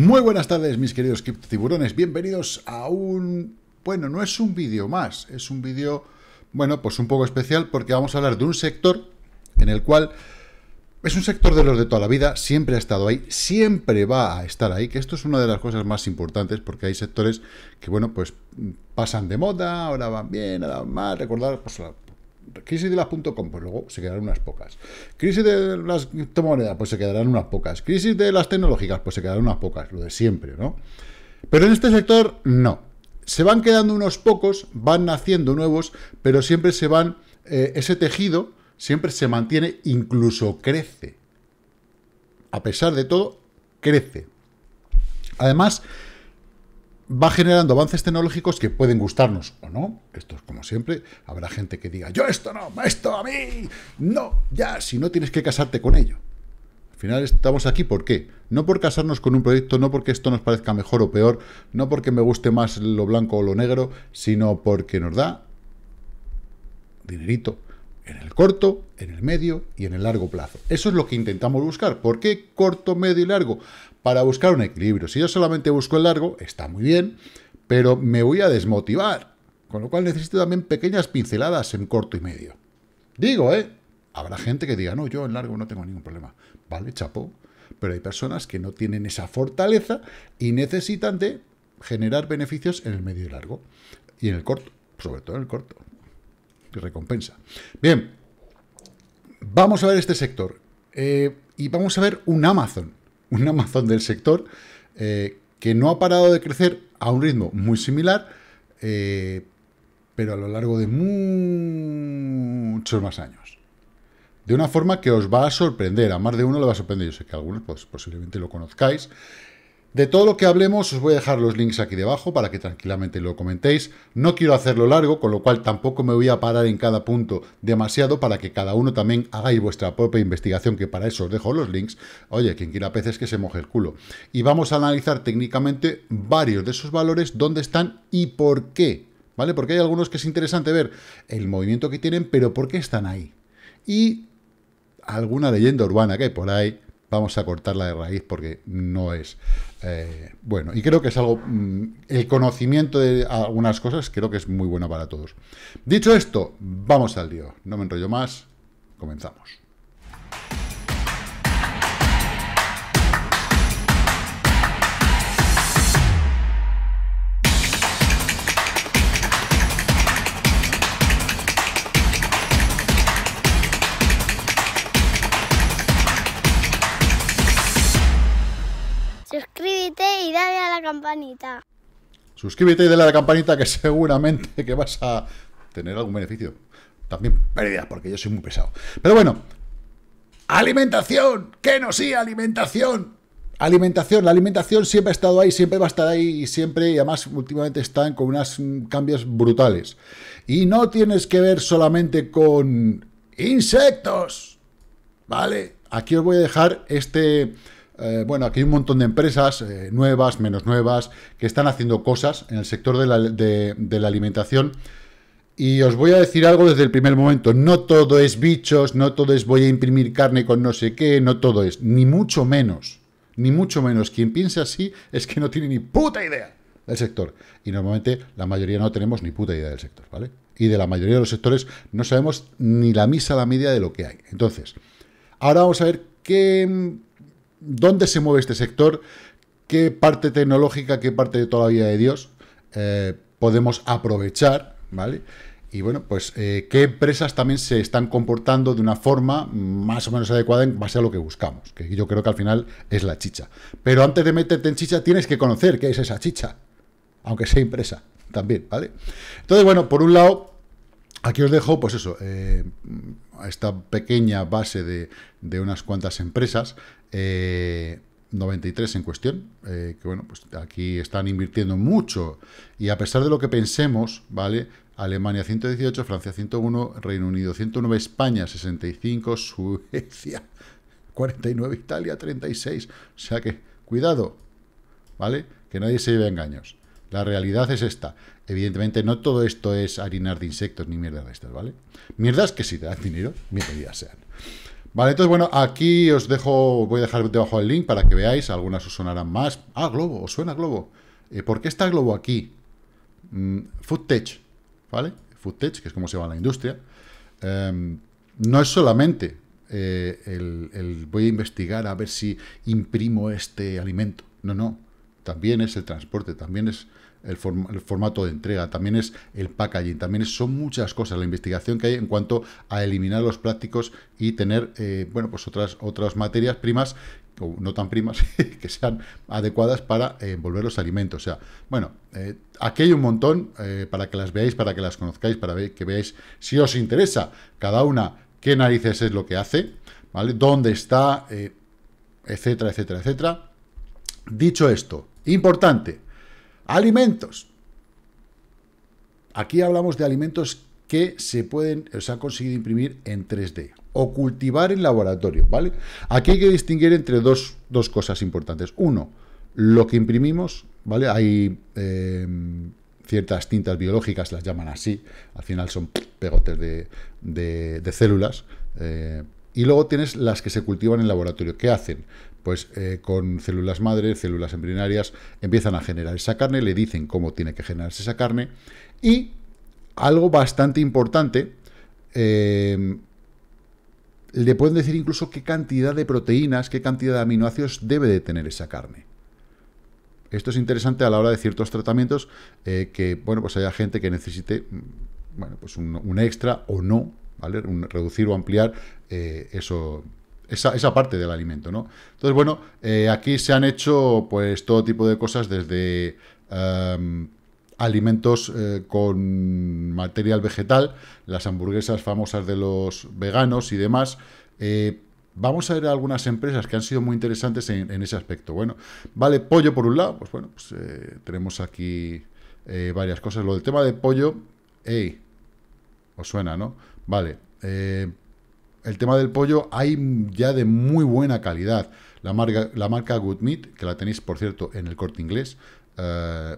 Muy buenas tardes, mis queridos criptotiburones. Bienvenidos a un... Bueno, no es un vídeo más, es un vídeo, bueno, pues un poco especial porque vamos a hablar de un sector en el cual es un sector de los de toda la vida, siempre ha estado ahí, siempre va a estar ahí, que esto es una de las cosas más importantes porque hay sectores que, bueno, pues pasan de moda, ahora van bien, ahora van mal, recordar, pues Crisis de las.com, pues luego se quedarán unas pocas. Crisis de las criptomonedas, pues se quedarán unas pocas. Crisis de las tecnológicas, pues se quedarán unas pocas, lo de siempre, ¿no? Pero en este sector, no. Se van quedando unos pocos, van naciendo nuevos, pero siempre se van, eh, ese tejido siempre se mantiene, incluso crece. A pesar de todo, crece. Además, va generando avances tecnológicos que pueden gustarnos o no. Esto es como siempre. Habrá gente que diga, yo esto no, esto a mí, no, ya, si no tienes que casarte con ello. Al final estamos aquí, ¿por qué? No por casarnos con un proyecto, no porque esto nos parezca mejor o peor, no porque me guste más lo blanco o lo negro, sino porque nos da dinerito en el corto en el medio y en el largo plazo. Eso es lo que intentamos buscar. ¿Por qué corto, medio y largo? Para buscar un equilibrio. Si yo solamente busco el largo, está muy bien, pero me voy a desmotivar. Con lo cual necesito también pequeñas pinceladas en corto y medio. Digo, ¿eh? Habrá gente que diga, no, yo en largo no tengo ningún problema. Vale, chapo. Pero hay personas que no tienen esa fortaleza y necesitan de generar beneficios en el medio y largo. Y en el corto, sobre todo en el corto. Que recompensa. Bien, vamos a ver este sector eh, y vamos a ver un Amazon, un Amazon del sector eh, que no ha parado de crecer a un ritmo muy similar, eh, pero a lo largo de muchos más años. De una forma que os va a sorprender, a más de uno le va a sorprender. Yo sé que algunos pues, posiblemente lo conozcáis. De todo lo que hablemos os voy a dejar los links aquí debajo para que tranquilamente lo comentéis. No quiero hacerlo largo, con lo cual tampoco me voy a parar en cada punto demasiado para que cada uno también hagáis vuestra propia investigación, que para eso os dejo los links. Oye, quien quiera peces que se moje el culo. Y vamos a analizar técnicamente varios de esos valores, dónde están y por qué. ¿Vale? Porque hay algunos que es interesante ver el movimiento que tienen, pero por qué están ahí. Y alguna leyenda urbana que hay por ahí vamos a cortarla de raíz porque no es eh, bueno. Y creo que es algo, mm, el conocimiento de algunas cosas creo que es muy bueno para todos. Dicho esto, vamos al lío. No me enrollo más, comenzamos. Suscríbete y dale a la campanita que seguramente que vas a tener algún beneficio. También pérdida porque yo soy muy pesado. Pero bueno, alimentación, que no sí, alimentación. Alimentación, la alimentación siempre ha estado ahí, siempre va a estar ahí y siempre, y además últimamente están con unos mm, cambios brutales. Y no tienes que ver solamente con insectos, ¿vale? Aquí os voy a dejar este, eh, bueno, aquí hay un montón de empresas, eh, nuevas, menos nuevas, que están haciendo cosas en el sector de la, de la alimentación. Y os voy a decir algo desde el primer momento. No todo es bichos, no todo es voy a imprimir carne con no sé qué, no todo es. Ni mucho menos. Ni mucho menos. Quien piense así es que no tiene ni puta idea del sector. Y normalmente la mayoría no tenemos ni puta idea del sector, ¿vale? Y de la mayoría de los sectores no sabemos ni la misa a la media de lo que hay. Entonces, ahora vamos a ver qué dónde se mueve este sector, qué parte tecnológica, qué parte de toda la vida de Dios eh, podemos aprovechar, ¿vale? Y bueno, pues eh, qué empresas también se están comportando de una forma más o menos adecuada en base a lo que buscamos, que yo creo que al final es la chicha. Pero antes de meterte en chicha tienes que conocer qué es esa chicha, aunque sea impresa también, ¿vale? Entonces, bueno, por un lado, aquí os dejo, pues eso, eh, esta pequeña base de, de unas cuantas empresas 93 eh, en cuestión, eh, que bueno, pues aquí están invirtiendo mucho y a pesar de lo que pensemos, ¿vale? Alemania 118, Francia 101, Reino Unido 109, España 65, Suecia 49, Italia 36, o sea que cuidado, ¿vale? Que nadie se lleve a engaños. La realidad es esta. Evidentemente no todo esto es harinar de insectos ni mierda de estas, ¿vale? Mierdas que si te dan dinero, bienvenidas sean. Vale, entonces, bueno, aquí os dejo, voy a dejar debajo el link para que veáis, algunas os sonarán más. Ah, Globo, os suena Globo. Eh, ¿Por qué está Globo aquí? Mm, footage, ¿vale? Footage, que es como se llama la industria. Em, no es solamente eh, el voy a investigar a ver si imprimo este alimento. No, no. También es el transporte, también es el, formato de entrega, también es el packaging, también son muchas cosas la investigación que hay en cuanto a eliminar los plásticos y tener, eh, bueno, pues otras, otras materias primas, o no tan primas, que sean adecuadas para eh, envolver los alimentos. O sea, bueno, eh, aquí hay un montón para que las veáis, para que las conozcáis, para que veáis si os interesa cada una qué narices es lo que hace, ¿vale? ¿Dónde está? etcétera, etcétera, etcétera. Dicho esto, importante, Alimentos. Aquí hablamos de alimentos que se pueden, se han conseguido imprimir en 3D o cultivar en laboratorio, ¿vale? Aquí hay que distinguir entre dos, cosas importantes. Uno, lo que imprimimos, ¿vale? Hay em, ciertas tintas biológicas, las llaman así, al final son pegotes de, células, eh, y luego tienes las que se cultivan en laboratorio. ¿Qué hacen? Pues eh, con células madre, células embrionarias, empiezan a generar esa carne, le dicen cómo tiene que generarse esa carne. Y algo bastante importante, em, le pueden decir incluso qué cantidad de proteínas, qué cantidad de aminoácidos debe de tener esa carne. Esto es interesante a la hora de ciertos tratamientos eh, que, bueno, pues haya gente que necesite, mm, bueno, pues un extra o no reducir o ampliar eh, eso, esa, parte del alimento, ¿no? Entonces, bueno, eh, aquí se han hecho pues todo tipo de cosas desde em, alimentos eh, con material vegetal, las hamburguesas famosas de los veganos y demás. Vamos a ver algunas empresas que han sido muy interesantes en, ese aspecto. Bueno, vale, pollo por un lado, pues bueno, pues, tenemos aquí varias cosas. Lo del tema de pollo, ¡ey! Os suena, ¿no? Vale, eh, el tema del pollo hay ya de muy buena calidad. La marca, la marca Good Meat, que la tenéis, por cierto, en el corte inglés, eh,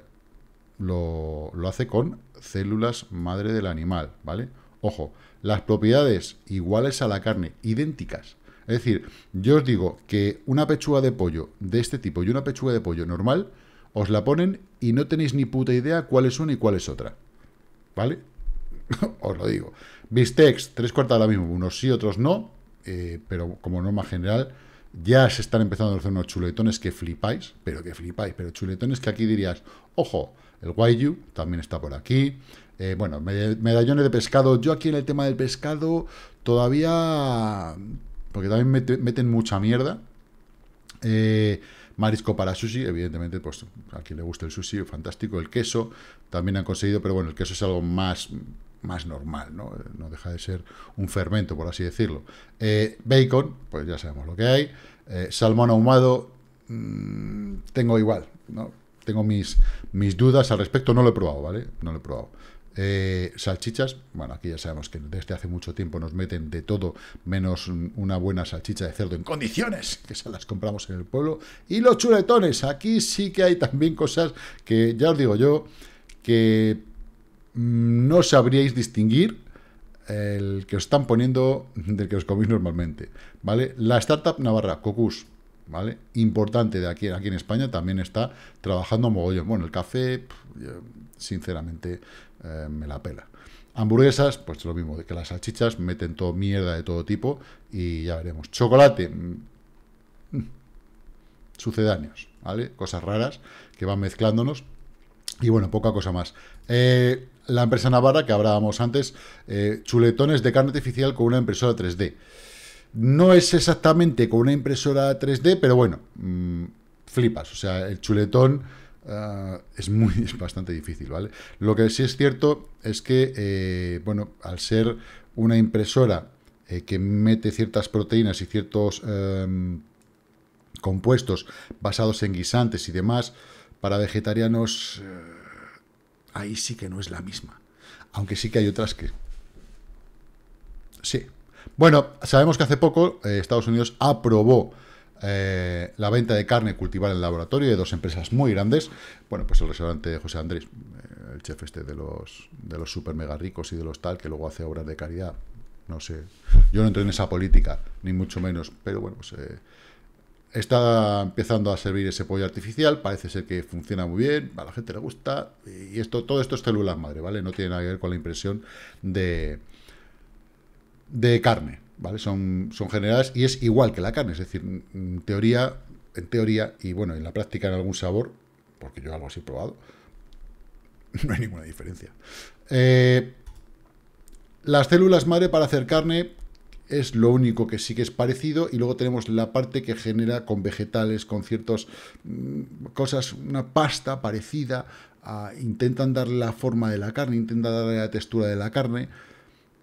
lo, lo, hace con células madre del animal, ¿vale? Ojo, las propiedades iguales a la carne, idénticas. Es decir, yo os digo que una pechuga de pollo de este tipo y una pechuga de pollo normal, os la ponen y no tenéis ni puta idea cuál es una y cuál es otra. ¿Vale? os lo digo. Bistex, tres cuartas ahora mismo, unos sí, otros no, eh, pero como norma general ya se están empezando a hacer unos chuletones que flipáis, pero que flipáis, pero chuletones que aquí dirías, ojo, el guayu también está por aquí, eh, bueno, medallones de pescado, yo aquí en el tema del pescado todavía, porque también meten mucha mierda, eh, marisco para sushi, evidentemente, pues a quien le gusta el sushi, fantástico, el queso también han conseguido, pero bueno, el queso es algo más más normal, ¿no? Eh, no deja de ser un fermento, por así decirlo. Eh, bacon, pues ya sabemos lo que hay. Eh, salmón ahumado, mm, tengo igual, ¿no? Tengo mis, mis dudas al respecto, no lo he probado, ¿vale? No lo he probado. salchichas, bueno, aquí ya sabemos que desde hace mucho tiempo nos meten de todo, menos una buena salchicha de cerdo en condiciones, que se las compramos en el pueblo. Y los chuletones, aquí sí que hay también cosas que, ya os digo yo, que no sabríais distinguir el que os están poniendo del que os coméis normalmente, ¿vale? La startup navarra, Cocus, ¿vale? Importante de aquí, aquí en España, también está trabajando a mogollón. Bueno, el café, sinceramente, eh, me la pela. Hamburguesas, pues lo mismo, que las salchichas meten todo mierda de todo tipo y ya veremos. Chocolate, mm, sucedáneos, ¿vale? Cosas raras que van mezclándonos. Y bueno, poca cosa más. Eh, la empresa navarra que hablábamos antes, eh, chuletones de carne artificial con una impresora 3D. No es exactamente con una impresora 3D, pero bueno, mm, flipas. O sea, el chuletón ah, es, muy, es bastante difícil, ¿vale? Lo que sí es cierto es que, eh, bueno, al ser una impresora eh, que mete ciertas proteínas y ciertos em, compuestos basados en guisantes y demás, para vegetarianos ahí sí que no es la misma. Aunque sí que hay otras que... Sí. Bueno, sabemos que hace poco eh, Estados Unidos aprobó eh, la venta de carne cultivada en el laboratorio de dos empresas muy grandes. Bueno, pues el restaurante José Andrés, eh, el chef este de los, de los super mega ricos y de los tal, que luego hace obras de caridad. No sé. Yo no entro en esa política, ni mucho menos. Pero bueno, pues Está empezando a servir ese pollo artificial, parece ser que funciona muy bien, a la gente le gusta, y esto, todo esto es células madre, ¿vale? No tiene nada que ver con la impresión de, de carne, ¿vale? Son, son generadas y es igual que la carne, es decir, en teoría, en teoría, y bueno, en la práctica en algún sabor, porque yo algo así he probado, no hay ninguna diferencia. Eh, las células madre para hacer carne es lo único que sí que es parecido, y luego tenemos la parte que genera con vegetales, con ciertas mm, cosas, una pasta parecida, intentan dar la forma de la carne, intentan darle la textura de la carne,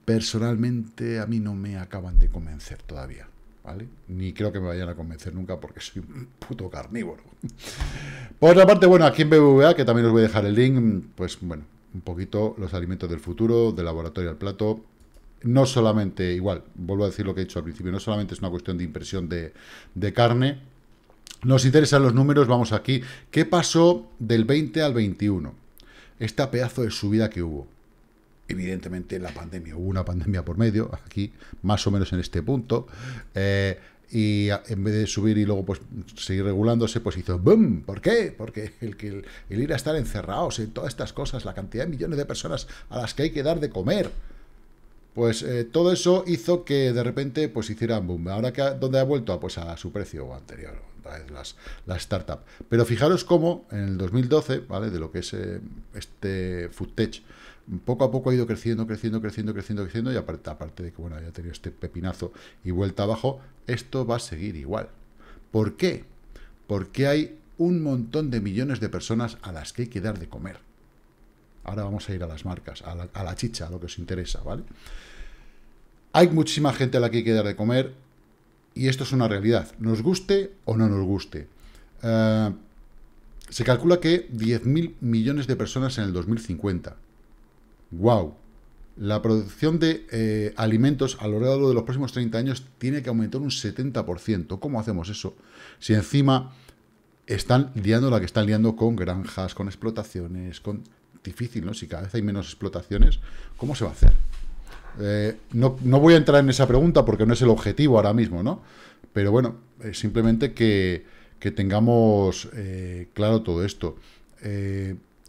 personalmente a mí no me acaban de convencer todavía. ¿Vale? Ni creo que me vayan a convencer nunca porque soy un puto carnívoro. Por otra parte, bueno, aquí en BBVA, que también os voy a dejar el link, pues bueno, un poquito los alimentos del futuro, de laboratorio al plato, no solamente, igual, vuelvo a decir lo que he dicho al principio, no solamente es una cuestión de impresión de, carne. Nos interesan los números, vamos aquí. ¿Qué pasó del 20 al 21? Esta pedazo de subida que hubo. Evidentemente en la pandemia, hubo una pandemia por medio, aquí, más o menos en este punto. Eh, y en vez de subir y luego pues seguir regulándose, pues hizo ¡boom! ¿Por qué? Porque el, que el ir a estar encerrados en todas estas cosas, la cantidad de millones de personas a las que hay que dar de comer, pues eh, todo eso hizo que de repente pues hicieran boom. Ahora que dónde ha vuelto ah, pues a su precio anterior, las, las startups. Pero fijaros cómo en el 2012, ¿vale? De lo que es eh, este FoodTech, poco a poco ha ido creciendo, creciendo, creciendo, creciendo, creciendo y aparte, aparte de que bueno, haya tenido este pepinazo y vuelta abajo, esto va a seguir igual. ¿Por qué? Porque hay un montón de millones de personas a las que hay que dar de comer. Ahora vamos a ir a las marcas, a la chicha, a lo que os interesa, ¿vale? Hay muchísima gente a la que hay que dar de comer y esto es una realidad, nos guste o no nos guste. Eh, se calcula que 10.000 millones de personas en el 2050. ¡Wow! La producción de eh, alimentos a lo largo de los próximos 30 años tiene que aumentar un 70%. ¿Cómo hacemos eso? Si encima están liando la que están liando con granjas, con explotaciones, con... Difícil, ¿no? Si cada vez hay menos explotaciones, ¿cómo se va a hacer? Eh, no, no, voy a entrar en esa pregunta porque no es el objetivo ahora mismo, ¿no? Pero bueno, eh, simplemente que, tengamos eh, claro todo esto.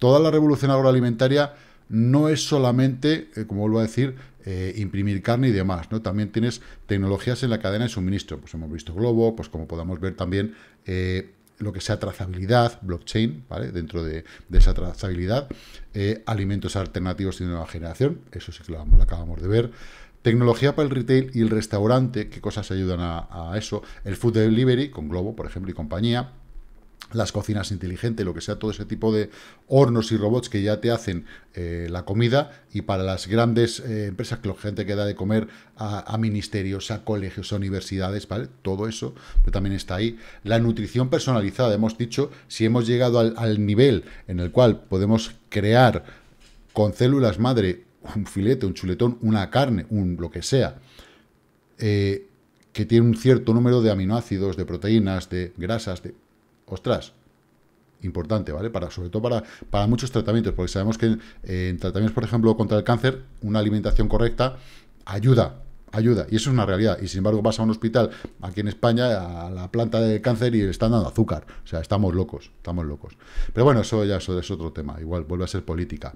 toda la revolución agroalimentaria no es solamente, como vuelvo a decir, imprimir carne y demás, ¿no? También tienes tecnologías en la cadena de suministro. Pues hemos visto Globo, pues como podamos ver también lo que sea trazabilidad, blockchain, ¿vale? Dentro de, esa trazabilidad, eh, alimentos alternativos de nueva generación, eso sí que lo, acabamos de ver. Tecnología para el retail y el restaurante, qué cosas ayudan a, a eso. El food delivery con Globo, por ejemplo, y compañía las cocinas inteligentes, lo que sea, todo ese tipo de hornos y robots que ya te hacen eh, la comida y para las grandes eh, empresas que la gente queda de comer a, ministerios, a colegios, a universidades, ¿vale? Todo eso, pero pues, también está ahí. La nutrición personalizada, hemos dicho, si hemos llegado al, nivel en el cual podemos crear con células madre un filete, un chuletón, una carne, un lo que sea, eh, que tiene un cierto número de aminoácidos, de proteínas, de grasas, de ostras, importante, ¿vale? Para, sobre todo para, para muchos tratamientos, porque sabemos que en, tratamientos, por ejemplo, contra el cáncer, una alimentación correcta ayuda, ayuda, y eso es una realidad. Y sin embargo, vas a un hospital aquí en España, a la planta de cáncer, y le están dando azúcar. O sea, estamos locos, estamos locos. Pero bueno, eso ya eso es otro tema, igual vuelve a ser política.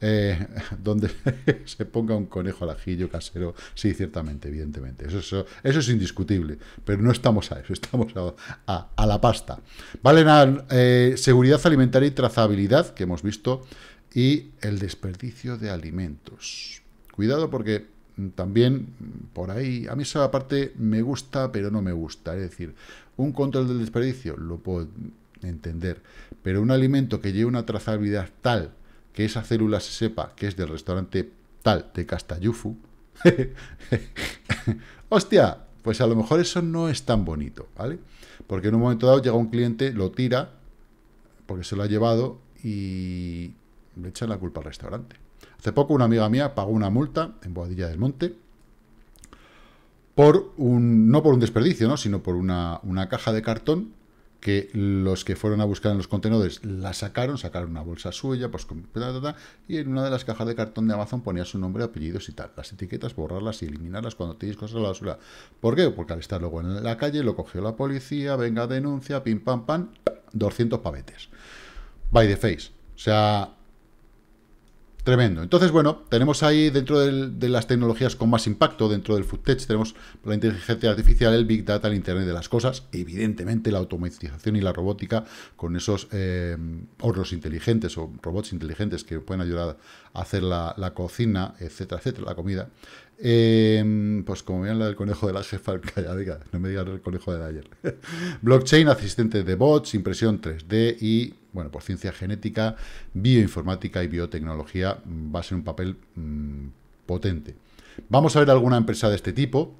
Eh, donde se ponga un conejo al ajillo casero, sí, ciertamente, evidentemente. Eso, eso, es indiscutible, pero no estamos a eso, estamos a, la pasta. Vale, nada, eh, seguridad alimentaria y trazabilidad, que hemos visto, y el desperdicio de alimentos. Cuidado porque mm, también mm, por ahí, a mí esa parte me gusta, pero no me gusta. Es decir, un control del desperdicio lo puedo entender, pero un alimento que lleve una trazabilidad tal que esa célula se sepa que es del restaurante tal de Castayufu, ¡Hostia! Pues a lo mejor eso no es tan bonito, ¿vale? Porque en un momento dado llega un cliente, lo tira, porque se lo ha llevado y le echan la culpa al restaurante. Hace poco una amiga mía pagó una multa en Boadilla del Monte por un, no por un desperdicio, ¿no? sino por una, una caja de cartón que los que fueron a buscar en los contenedores la sacaron, sacaron una bolsa suya, pues y en una de las cajas de cartón de Amazon ponía su nombre, apellidos y tal. Las etiquetas, borrarlas y eliminarlas cuando tienes cosas a la basura. ¿Por qué? Porque al estar luego en la calle lo cogió la policía, venga, denuncia, pim, pam, pam, 200 pavetes. By the face. O sea, Tremendo. Entonces, bueno, tenemos ahí dentro de las tecnologías con más impacto, dentro del FoodTech, tenemos la inteligencia artificial, el Big Data, el Internet de las cosas, evidentemente la automatización y la robótica con esos eh, hornos inteligentes o robots inteligentes que pueden ayudar a hacer la, la cocina, etcétera, etcétera, la comida. Em, pues como vean la del conejo de la jefa, ya diga, no me digan el conejo de ayer. Blockchain, asistente de bots, impresión 3D y, bueno, por ciencia genética, bioinformática y biotecnología mm, va a ser un papel mm, potente. Vamos a ver alguna empresa de este tipo,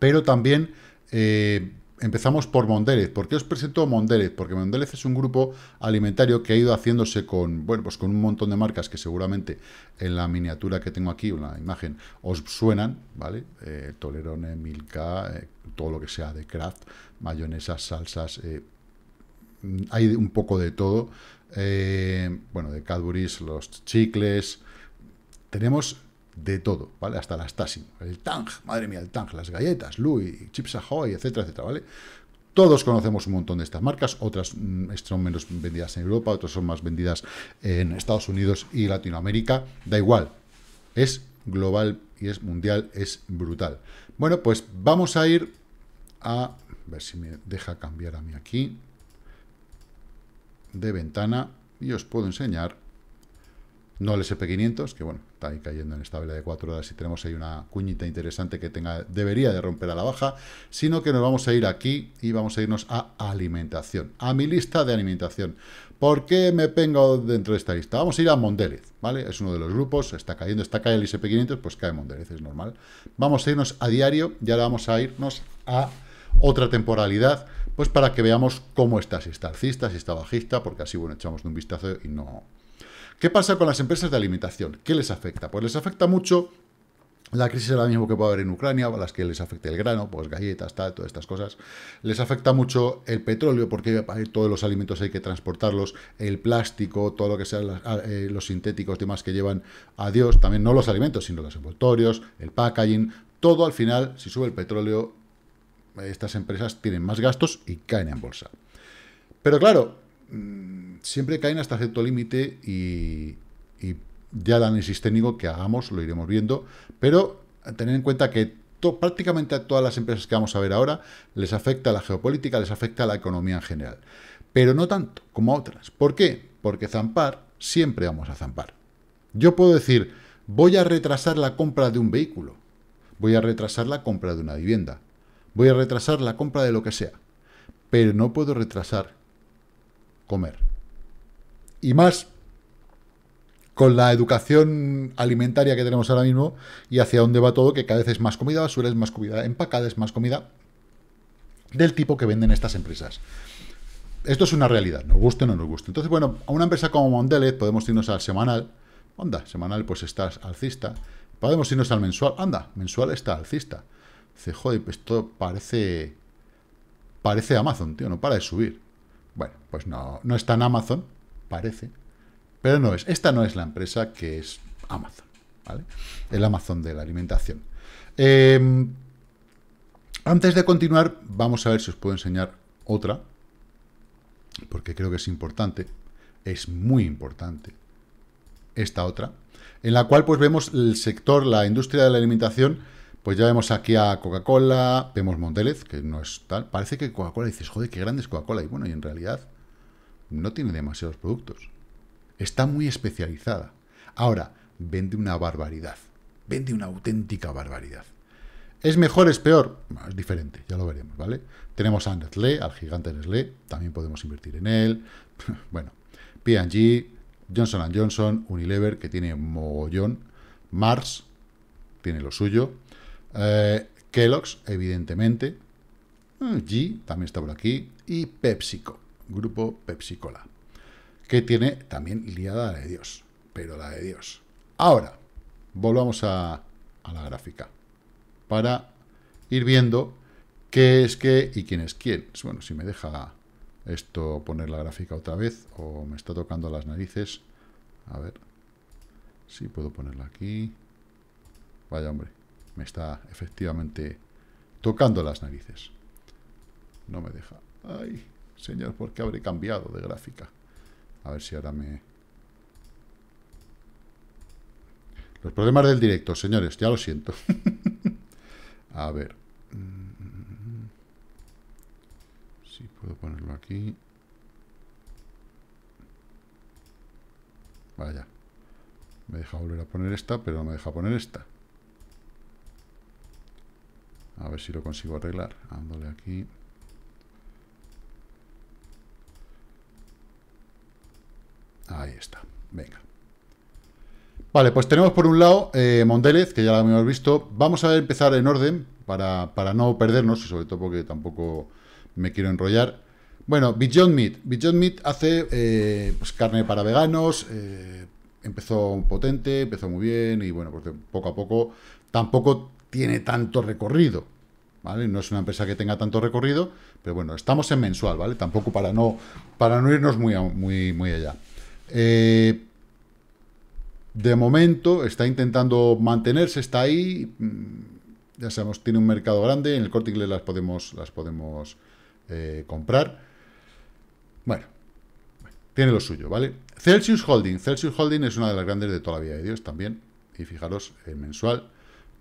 pero también eh, empezamos por Mondelez. ¿Por qué os presento Mondelez? Porque Mondelez es un grupo alimentario que ha ido haciéndose con, bueno, pues con un montón de marcas que seguramente en la miniatura que tengo aquí, en la imagen, os suenan, ¿vale? Eh, Tolerone, Milka, eh, todo lo que sea de Kraft, mayonesas, salsas, eh, mm, hay un poco de todo. Eh, bueno, de Cadbury's, los chicles. Tenemos de todo, ¿vale? Hasta las Tassin, el Tang, madre mía, el Tang, las galletas, Louis, Chips Ahoy, etcétera, etcétera, ¿vale? Todos conocemos un montón de estas marcas, otras mm, son menos vendidas en Europa, otras son más vendidas en Estados Unidos y Latinoamérica, da igual, es global y es mundial, es brutal. Bueno, pues vamos a ir a, a ver si me deja cambiar a mí aquí, de ventana, y os puedo enseñar no el SP500, que bueno, está ahí cayendo en esta vela de 4 horas y tenemos ahí una cuñita interesante que tenga, debería de romper a la baja, sino que nos vamos a ir aquí y vamos a irnos a alimentación, a mi lista de alimentación. ¿Por qué me pongo dentro de esta lista? Vamos a ir a Mondelez, ¿vale? Es uno de los grupos, está cayendo, está cayendo el SP500, pues cae Mondelez, es normal. Vamos a irnos a diario y ahora vamos a irnos a otra temporalidad, pues para que veamos cómo está, si está alcista, si está bajista, porque así, bueno, echamos un vistazo y no ¿Qué pasa con las empresas de alimentación? ¿Qué les afecta? Pues les afecta mucho la crisis ahora mismo que puede haber en Ucrania, las que les afecta el grano, pues galletas, tal, todas estas cosas. Les afecta mucho el petróleo, porque todos los alimentos hay que transportarlos, el plástico, todo lo que sean ah, eh, los sintéticos, y demás que llevan a Dios, también no los alimentos, sino los envoltorios, el packaging, todo al final, si sube el petróleo, estas empresas tienen más gastos y caen en bolsa. Pero claro, mm, siempre caen hasta cierto límite y, ya el análisis técnico que hagamos lo iremos viendo, pero tener en cuenta que prácticamente a todas las empresas que vamos a ver ahora les afecta la geopolítica, les afecta la economía en general, pero no tanto como a otras. ¿Por qué? Porque zampar, siempre vamos a zampar. Yo puedo decir, voy a retrasar la compra de un vehículo, voy a retrasar la compra de una vivienda, voy a retrasar la compra de lo que sea, pero no puedo retrasar comer y más con la educación alimentaria que tenemos ahora mismo y hacia dónde va todo, que cada vez es más comida basura, es más comida empacada, es más comida del tipo que venden estas empresas. Esto es una realidad, nos guste o no nos guste. Entonces, bueno, a una empresa como Mondelez podemos irnos al semanal, Anda, semanal pues estás alcista, podemos irnos al mensual, anda, mensual está alcista. Dice, joder, pues esto parece, parece Amazon, tío, no para de subir. Bueno, pues no, no está en Amazon, parece, pero no es. Esta no es la empresa que es Amazon, ¿vale? El Amazon de la alimentación. Em, antes de continuar, vamos a ver si os puedo enseñar otra, porque creo que es importante, es muy importante, esta otra, en la cual pues vemos el sector, la industria de la alimentación, pues ya vemos aquí a Coca-Cola, vemos Montelez, que no es tal, parece que Coca-Cola dices, joder, qué grande es Coca-Cola, y bueno, y en realidad no tiene demasiados productos. Está muy especializada. Ahora, vende una barbaridad. Vende una auténtica barbaridad. ¿Es mejor, es peor? es diferente, ya lo veremos, ¿vale? Tenemos a Nestlé, al gigante Nestlé, también podemos invertir en él. bueno, P&G, Johnson Johnson, Unilever, que tiene mogollón, Mars, tiene lo suyo, eh, Kellogg's, evidentemente, mm, G, también está por aquí, y PepsiCo. Grupo Pepsi Cola, que tiene también liada la de Dios, pero la de Dios. Ahora, volvamos a, la gráfica para ir viendo qué es qué y quién es quién. Bueno, si me deja esto poner la gráfica otra vez o me está tocando las narices. A ver si puedo ponerla aquí. Vaya hombre, me está efectivamente tocando las narices. No me deja. Ay. Señor, ¿por qué habré cambiado de gráfica? A ver si ahora me... Los problemas del directo, señores, ya lo siento. a ver. Si puedo ponerlo aquí. Vaya. Me deja volver a poner esta, pero no me deja poner esta. A ver si lo consigo arreglar. dándole aquí. Ahí está. Venga. Vale, pues tenemos por un lado eh, Mondelez, que ya lo hemos visto. Vamos a empezar en orden para, no perdernos y sobre todo porque tampoco me quiero enrollar. Bueno, Beyond Meat. Beyond Meat hace eh, pues carne para veganos. Eh, empezó potente, empezó muy bien y bueno, pues poco a poco tampoco tiene tanto recorrido. ¿Vale? No es una empresa que tenga tanto recorrido, pero bueno, estamos en mensual, ¿vale? Tampoco para no, para no irnos muy, muy, muy allá. Eh, de momento está intentando mantenerse, está ahí. Mm, ya sabemos, tiene un mercado grande. En el corte las podemos, las podemos eh, comprar. Bueno, tiene lo suyo, ¿vale? Celsius Holding. Celsius Holding es una de las grandes de toda la vida de Dios también. Y fijaros, el eh, mensual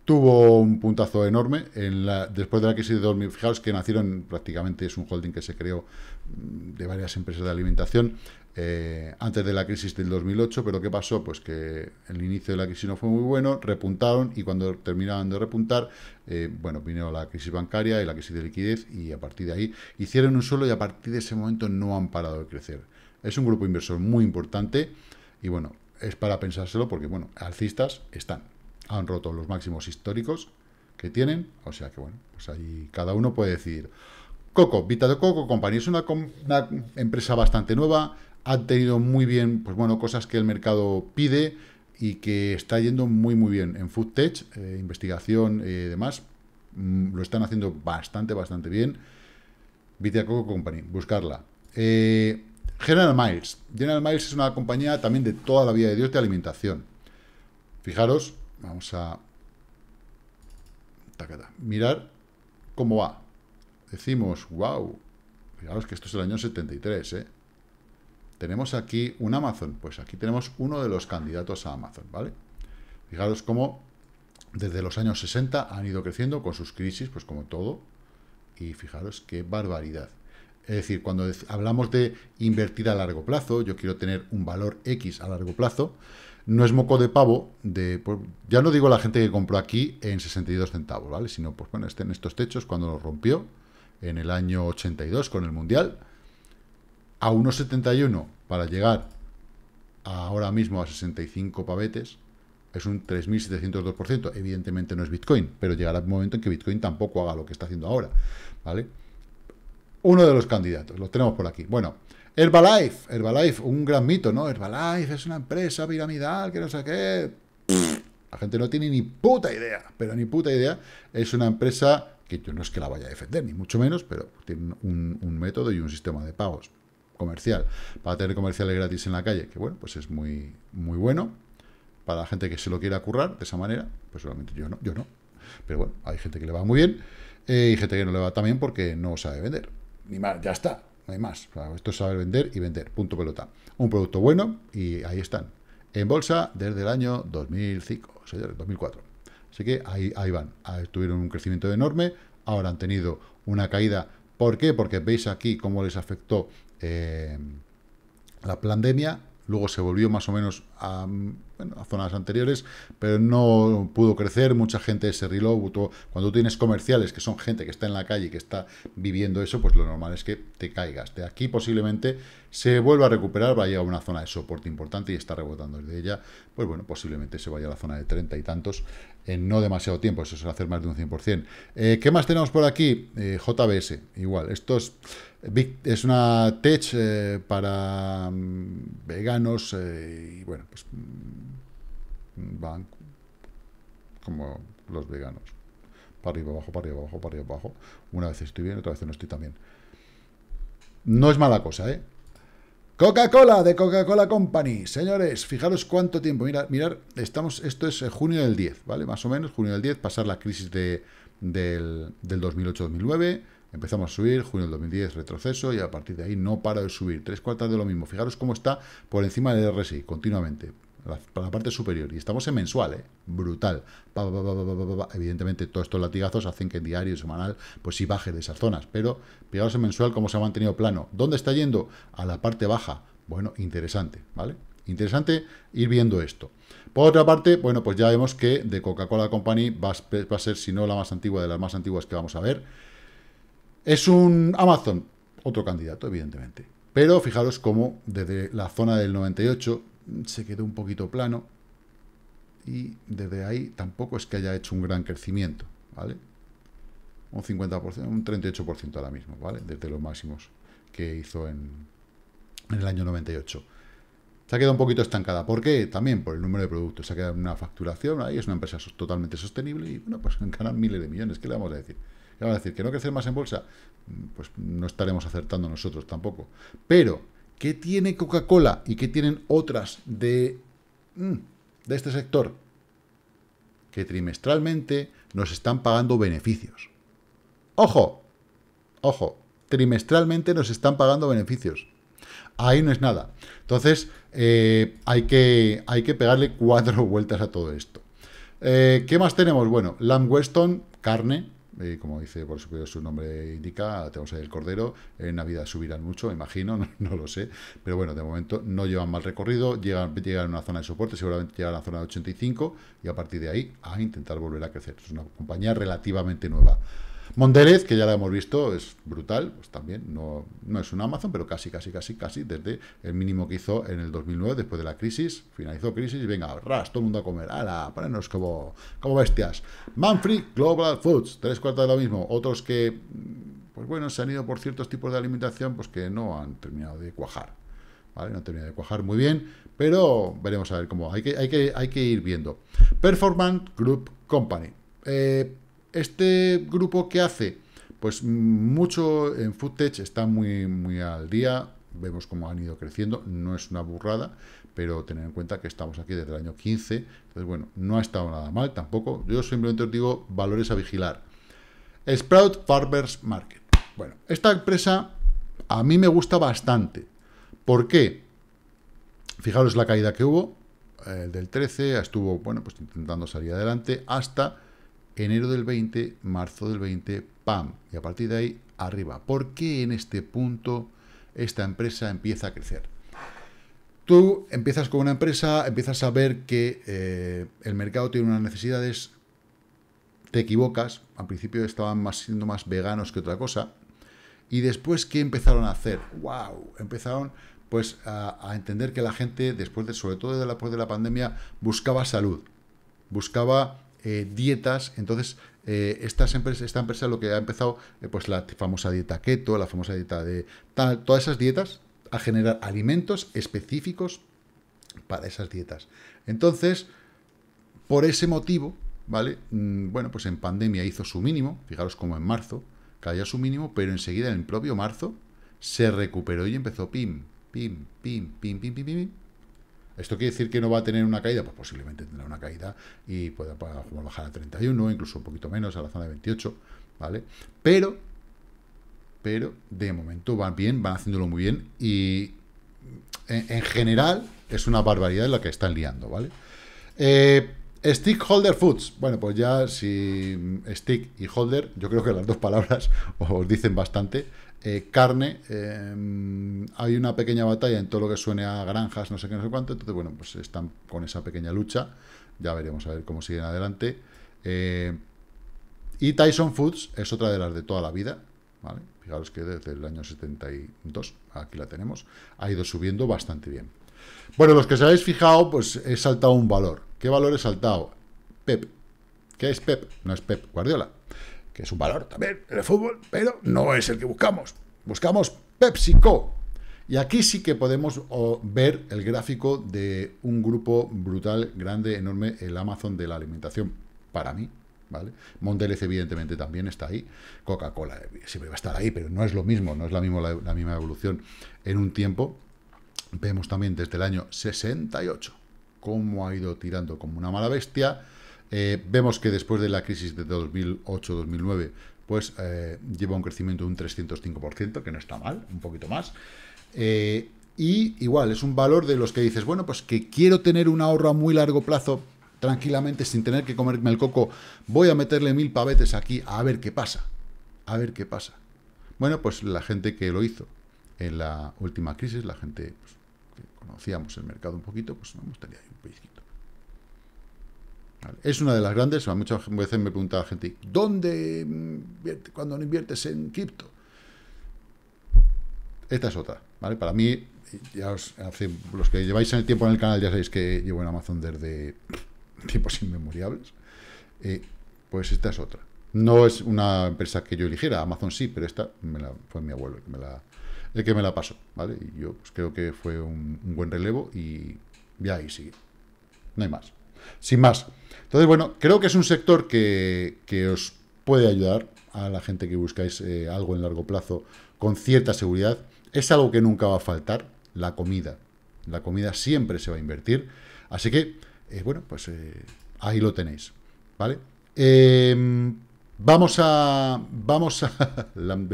Tuvo un puntazo enorme en la, después de la crisis de 2000. Fijaos que nacieron prácticamente, es un holding que se creó mm, de varias empresas de alimentación eh, antes de la crisis del 2008, pero ¿qué pasó? Pues que el inicio de la crisis no fue muy bueno, repuntaron y cuando terminaban de repuntar, eh, bueno, vino la crisis bancaria y la crisis de liquidez y a partir de ahí hicieron un solo y a partir de ese momento no han parado de crecer. Es un grupo inversor muy importante y bueno, es para pensárselo porque, bueno, alcistas están han roto los máximos históricos que tienen, o sea que bueno, pues ahí cada uno puede decidir. Coco, Vita de Coco Company, es una, empresa bastante nueva, Ha tenido muy bien, pues bueno, cosas que el mercado pide y que está yendo muy muy bien en Food Tech, eh, investigación y eh, demás, mm, lo están haciendo bastante, bastante bien. Vita Coco Company, buscarla. Eh, General Miles. General Miles es una compañía también de toda la vida de Dios de alimentación. Fijaros, Vamos a mirar cómo va. Decimos, wow, fijaros que esto es el año 73, ¿eh? Tenemos aquí un Amazon, pues aquí tenemos uno de los candidatos a Amazon, ¿vale? Fijaros cómo desde los años 60 han ido creciendo con sus crisis, pues como todo, y fijaros qué barbaridad. Es decir, cuando hablamos de invertir a largo plazo, yo quiero tener un valor X a largo plazo, no es moco de pavo, de, pues, ya no digo la gente que compró aquí en 62 centavos, ¿vale? Sino, pues bueno, estén estos techos cuando los rompió en el año 82 con el Mundial, a 1,71 para llegar ahora mismo a 65 pavetes, es un 3.702%. Evidentemente no es Bitcoin, pero llegará un momento en que Bitcoin tampoco haga lo que está haciendo ahora, ¿vale? Uno de los candidatos, lo tenemos por aquí. Bueno, Herbalife, Herbalife, un gran mito, ¿no? Herbalife es una empresa piramidal que no sé qué. La gente no tiene ni puta idea, pero ni puta idea. Es una empresa que yo no es que la vaya a defender, ni mucho menos, pero tiene un, método y un sistema de pagos comercial. Para tener comerciales gratis en la calle, que bueno, pues es muy, muy bueno. Para la gente que se lo quiera currar de esa manera, pues solamente yo no, yo no. Pero bueno, hay gente que le va muy bien eh, y gente que no le va tan bien porque no sabe vender. Ni mal, ya está no hay más. esto es saber vender y vender, punto pelota. Un producto bueno y ahí están. En bolsa desde el año 2005, o sea, 2004. Así que ahí, ahí van. Ah, tuvieron un crecimiento enorme, ahora han tenido una caída. ¿Por qué? Porque veis aquí cómo les afectó eh, la pandemia, luego se volvió más o menos a a zonas anteriores, pero no pudo crecer, mucha gente ese reloj. cuando tienes comerciales que son gente que está en la calle y que está viviendo eso, pues lo normal es que te caigas. De aquí posiblemente se vuelva a recuperar, vaya a una zona de soporte importante y está rebotando desde ella, pues bueno, posiblemente se vaya a la zona de treinta y tantos en no demasiado tiempo, eso será hacer más de un 100%. Eh, ¿Qué más tenemos por aquí? Eh, JBS, igual, esto es, una tech eh, para mm, veganos eh, y bueno, pues mm, van como los veganos, para arriba, abajo, para arriba, abajo, para arriba, abajo. Una vez estoy bien, otra vez no estoy tan bien. No es mala cosa, ¿eh? Coca-Cola de Coca-Cola Company. Señores, fijaros cuánto tiempo. Mirad, mirar, estamos, esto es eh, junio del 10, ¿vale? Más o menos, junio del 10, pasar la crisis de, del, del 2008-2009, empezamos a subir, junio del 2010 retroceso y a partir de ahí no para de subir. Tres cuartas de lo mismo. Fijaros cómo está por encima del RSI continuamente. Para la parte superior. Y estamos en mensual, ¿eh? Brutal. Evidentemente, todos estos latigazos hacen que en diario y semanal, pues sí baje de esas zonas. Pero fijaros en mensual cómo se ha mantenido plano. ¿Dónde está yendo? A la parte baja. Bueno, interesante, ¿vale? Interesante ir viendo esto. Por otra parte, bueno, pues ya vemos que de Coca-Cola Company va a, va a ser, si no la más antigua, de las más antiguas que vamos a ver. Es un Amazon, otro candidato, evidentemente. Pero fijaros cómo desde la zona del 98 se quedó un poquito plano y desde ahí tampoco es que haya hecho un gran crecimiento, ¿vale? Un 50%, un 38% ahora mismo, ¿vale? Desde los máximos que hizo en, el año 98. Se ha quedado un poquito estancada. ¿Por qué? También por el número de productos. Se ha quedado una facturación ahí, es una empresa totalmente sostenible y, bueno, pues ganan miles de millones. ¿Qué le vamos a decir? ¿Le vamos a decir? ¿Que no crecer más en bolsa? Mm, pues no estaremos acertando nosotros tampoco. Pero ¿Qué tiene Coca-Cola y qué tienen otras de, mm, de este sector? Que trimestralmente nos están pagando beneficios. ¡Ojo! ¡Ojo! Trimestralmente nos están pagando beneficios. Ahí no es nada. Entonces, eh, hay, que, hay que pegarle cuatro vueltas a todo esto. Eh, ¿Qué más tenemos? Bueno, Lamb Weston, carne, como dice por supuesto su nombre indica, tenemos ahí el cordero, en Navidad subirán mucho, me imagino, no, lo sé, pero bueno, de momento no llevan mal recorrido, llegan, llegan a una zona de soporte, seguramente llegan a la zona de 85 y a partir de ahí a intentar volver a crecer. Es una compañía relativamente nueva. Mondelez, que ya la hemos visto, es brutal, pues también no, es un Amazon, pero casi, casi, casi, casi, desde el mínimo que hizo en el 2009, después de la crisis, finalizó crisis, y venga, ras, todo el mundo a comer, ala, ponernos como, como bestias. manfred Global Foods, tres cuartas de lo mismo, otros que, pues bueno, se han ido por ciertos tipos de alimentación, pues que no han terminado de cuajar, ¿vale? No han terminado de cuajar muy bien, pero veremos a ver cómo, hay que, hay que, hay que ir viendo. Performance Group Company, eh, este grupo que hace, pues mucho en footage, está muy, muy al día, vemos cómo han ido creciendo, no es una burrada, pero tener en cuenta que estamos aquí desde el año 15, entonces bueno, no ha estado nada mal tampoco, yo simplemente os digo valores a vigilar. Sprout Farmers Market. Bueno, esta empresa a mí me gusta bastante. ¿Por qué? Fijaros la caída que hubo, El eh, del 13, estuvo, bueno, pues intentando salir adelante hasta enero del 20, marzo del 20, ¡pam! Y a partir de ahí, arriba. ¿Por qué en este punto esta empresa empieza a crecer? Tú empiezas con una empresa, empiezas a ver que eh, el mercado tiene unas necesidades, te equivocas, al principio estaban más, siendo más veganos que otra cosa, y después, ¿qué empezaron a hacer? ¡Wow! Empezaron pues a, entender que la gente, después de, sobre todo después de la pandemia, buscaba salud, buscaba eh, dietas. Entonces, eh, estas esta empresa lo que ha empezado, eh, pues la famosa dieta keto, la famosa dieta de todas esas dietas, a generar alimentos específicos para esas dietas. Entonces, por ese motivo, ¿vale? Mm, bueno, pues en pandemia hizo su mínimo, fijaros como en marzo, cayó su mínimo, pero enseguida en el propio marzo se recuperó y empezó pim, pim, pim, pim, pim, pim, pim, pim ¿Esto quiere decir que no va a tener una caída? Pues posiblemente tendrá una caída y pueda bajar a 31, incluso un poquito menos, a la zona de 28, ¿vale? Pero, pero, de momento van bien, van haciéndolo muy bien y en, general es una barbaridad la que están liando, ¿vale? Eh, stick holder Foods. Bueno, pues ya si stick y holder, yo creo que las dos palabras os dicen bastante. Eh, carne, em, hay una pequeña batalla en todo lo que suene a granjas, no sé qué, no sé cuánto. Entonces, bueno, pues están con esa pequeña lucha. Ya veremos a ver cómo siguen adelante. Eh, y Tyson Foods es otra de las de toda la vida. ¿vale? Fijaros que desde el año 72, aquí la tenemos, ha ido subiendo bastante bien. Bueno, los que se habéis fijado, pues he saltado un valor. ¿Qué valor he saltado? PEP. ¿Qué es PEP? No es PEP, Guardiola que es un valor también en el fútbol, pero no es el que buscamos. Buscamos PepsiCo. Y aquí sí que podemos ver el gráfico de un grupo brutal, grande, enorme, el Amazon de la alimentación, para mí, ¿vale? Mondelez, evidentemente, también está ahí. Coca-Cola eh, siempre va a estar ahí, pero no es lo mismo, no es la misma, la misma evolución. En un tiempo, vemos también desde el año 68 cómo ha ido tirando como una mala bestia eh, vemos que después de la crisis de 2008-2009, pues eh, lleva un crecimiento de un 305%, que no está mal, un poquito más. Eh, y igual, es un valor de los que dices, bueno, pues que quiero tener un ahorro a muy largo plazo tranquilamente, sin tener que comerme el coco, voy a meterle mil pavetes aquí a ver qué pasa. A ver qué pasa. Bueno, pues la gente que lo hizo en la última crisis, la gente pues, que conocíamos el mercado un poquito, pues nos gustaría un pellizquito. Es una de las grandes, muchas veces me preguntaba gente, ¿dónde cuando no inviertes en cripto? Esta es otra, ¿vale? Para mí, ya los que lleváis el tiempo en el canal ya sabéis que llevo en Amazon desde tiempos inmemorables eh, pues esta es otra. No es una empresa que yo eligiera, Amazon sí, pero esta fue mi abuelo el que me la, pasó, ¿vale? Y yo pues, creo que fue un, un buen relevo y ya ahí sigue. No hay más. Sin más. Entonces, bueno, creo que es un sector que, os puede ayudar a la gente que buscáis eh, algo en largo plazo con cierta seguridad. Es algo que nunca va a faltar, la comida. La comida siempre se va a invertir. Así que, eh, bueno, pues eh, ahí lo tenéis. ¿Vale? Em, vamos a... Vamos a... Lamb,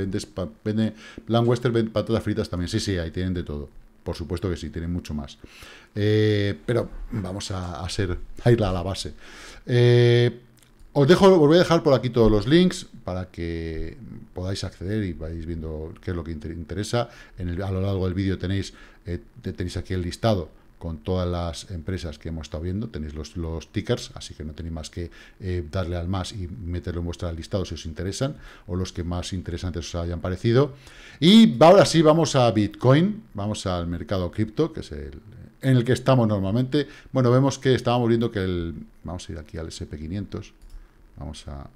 Western, patatas fritas también. Sí, sí, ahí tienen de todo. Por supuesto que sí, tiene mucho más. Eh, pero vamos a, ser, a ir a la base. Eh, os, dejo, os voy a dejar por aquí todos los links para que podáis acceder y vais viendo qué es lo que interesa. En a lo largo del vídeo tenéis, eh, tenéis aquí el listado con todas las empresas que hemos estado viendo. Tenéis los, los tickers, así que no tenéis más que eh, darle al más y meterlo en vuestro listado si os interesan, o los que más interesantes os hayan parecido. Y ahora sí, vamos a Bitcoin, vamos al mercado cripto, que es el, en el que estamos normalmente. Bueno, vemos que estábamos viendo que el... Vamos a ir aquí al SP500. Vamos a,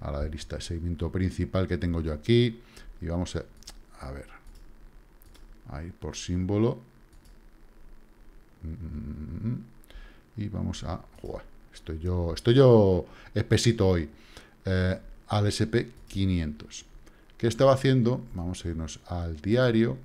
a la lista de seguimiento principal que tengo yo aquí. Y vamos a... A ver. Ahí por símbolo. Y vamos a... jugar estoy yo, estoy yo espesito hoy. al SP500. ¿Qué estaba haciendo? Vamos a irnos al diario.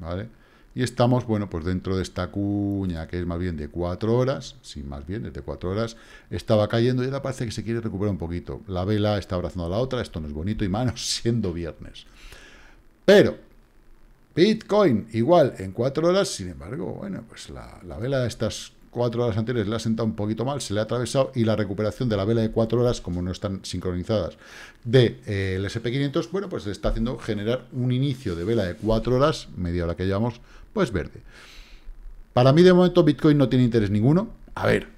¿Vale? Y estamos, bueno, pues dentro de esta cuña, que es más bien de 4 horas, sí, más bien, es de 4 horas, estaba cayendo y ahora parece que se quiere recuperar un poquito. La vela está abrazando a la otra, esto no es bonito y manos siendo viernes. Pero, Bitcoin, igual, en cuatro horas, sin embargo, bueno, pues la, vela de estas cuatro horas anteriores le ha sentado un poquito mal, se le ha atravesado y la recuperación de la vela de cuatro horas, como no están sincronizadas de, eh, SP500, bueno, pues le está haciendo generar un inicio de vela de cuatro horas, media hora que llevamos, pues verde. Para mí, de momento, Bitcoin no tiene interés ninguno. A ver,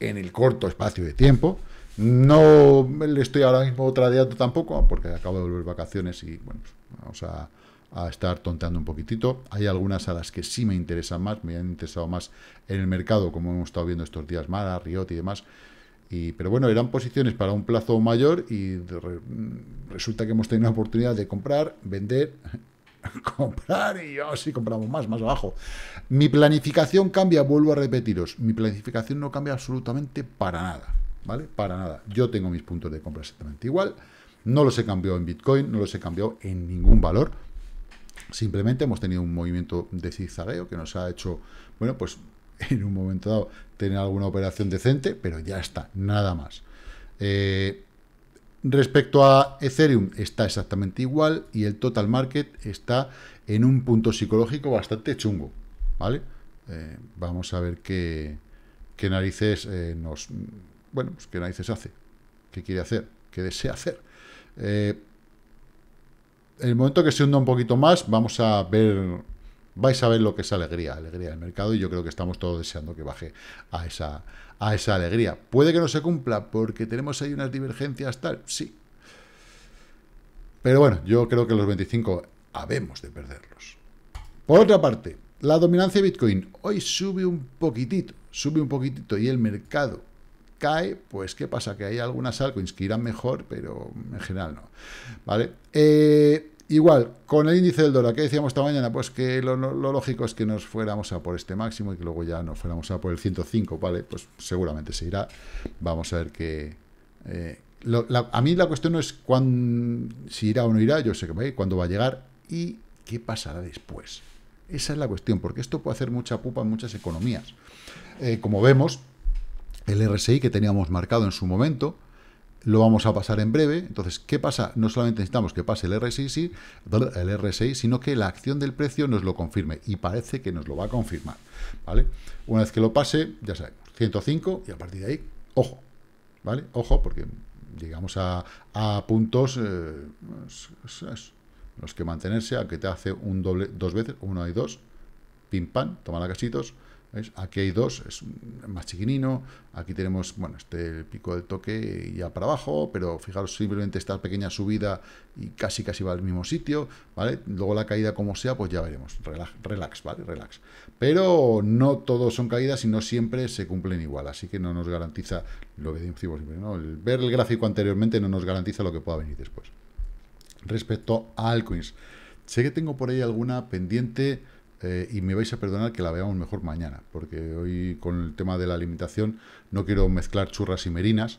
en el corto espacio de tiempo, no le estoy ahora mismo tradeando tampoco, porque acabo de volver vacaciones y, bueno, pues, vamos a a estar tonteando un poquitito. Hay algunas a las que sí me interesan más, me han interesado más en el mercado, como hemos estado viendo estos días, Mara, Riot y demás. Y, pero bueno, eran posiciones para un plazo mayor y resulta que hemos tenido la oportunidad de comprar, vender, comprar y así oh, sí compramos más, más abajo. Mi planificación cambia, vuelvo a repetiros, mi planificación no cambia absolutamente para nada, ¿vale? Para nada. Yo tengo mis puntos de compra exactamente igual, no los he cambiado en Bitcoin, no los he cambiado en ningún valor, Simplemente hemos tenido un movimiento de zigzagueo que nos ha hecho, bueno, pues en un momento dado tener alguna operación decente, pero ya está, nada más. Eh, respecto a Ethereum está exactamente igual y el total market está en un punto psicológico bastante chungo, ¿vale? Eh, vamos a ver qué, narices eh, nos... Bueno, pues, qué narices hace, qué quiere hacer, qué desea hacer. En el momento que se hunda un poquito más, vamos a ver, vais a ver lo que es alegría, alegría del mercado, y yo creo que estamos todos deseando que baje a esa, a esa alegría. Puede que no se cumpla porque tenemos ahí unas divergencias tal, sí. Pero bueno, yo creo que los 25 habemos de perderlos. Por otra parte, la dominancia de Bitcoin hoy sube un poquitito, sube un poquitito y el mercado cae, pues ¿qué pasa? Que hay algunas altcoins que irán mejor, pero en general no. ¿Vale? Eh, igual, con el índice del dólar que decíamos esta mañana, pues que lo, lógico es que nos fuéramos a por este máximo y que luego ya nos fuéramos a por el 105, ¿vale? Pues seguramente se irá. Vamos a ver qué... Eh, a mí la cuestión no es si irá o no irá, yo sé que ¿eh? cuándo va a llegar y qué pasará después. Esa es la cuestión, porque esto puede hacer mucha pupa en muchas economías. Eh, como vemos, el RSI que teníamos marcado en su momento, lo vamos a pasar en breve. Entonces, ¿qué pasa? No solamente necesitamos que pase el RSI, el RSI, sino que la acción del precio nos lo confirme. Y parece que nos lo va a confirmar. ¿vale? Una vez que lo pase, ya sabemos, 105 y a partir de ahí, ojo. ¿Vale? Ojo, porque llegamos a, puntos eh, los que mantenerse, aunque te hace un doble dos veces, uno y dos, pim pam, toma la casitos Aquí hay dos, es más chiquinino. Aquí tenemos, bueno, este pico del toque ya para abajo, pero fijaros simplemente esta pequeña subida y casi casi va al mismo sitio, ¿vale? Luego la caída como sea, pues ya veremos. Relax, relax ¿vale? Relax. Pero no todos son caídas y no siempre se cumplen igual, así que no nos garantiza lo que decimos ver el gráfico anteriormente no nos garantiza lo que pueda venir después. Respecto a altcoins, sé que tengo por ahí alguna pendiente eh, y me vais a perdonar que la veamos mejor mañana, porque hoy con el tema de la limitación no quiero mezclar churras y merinas,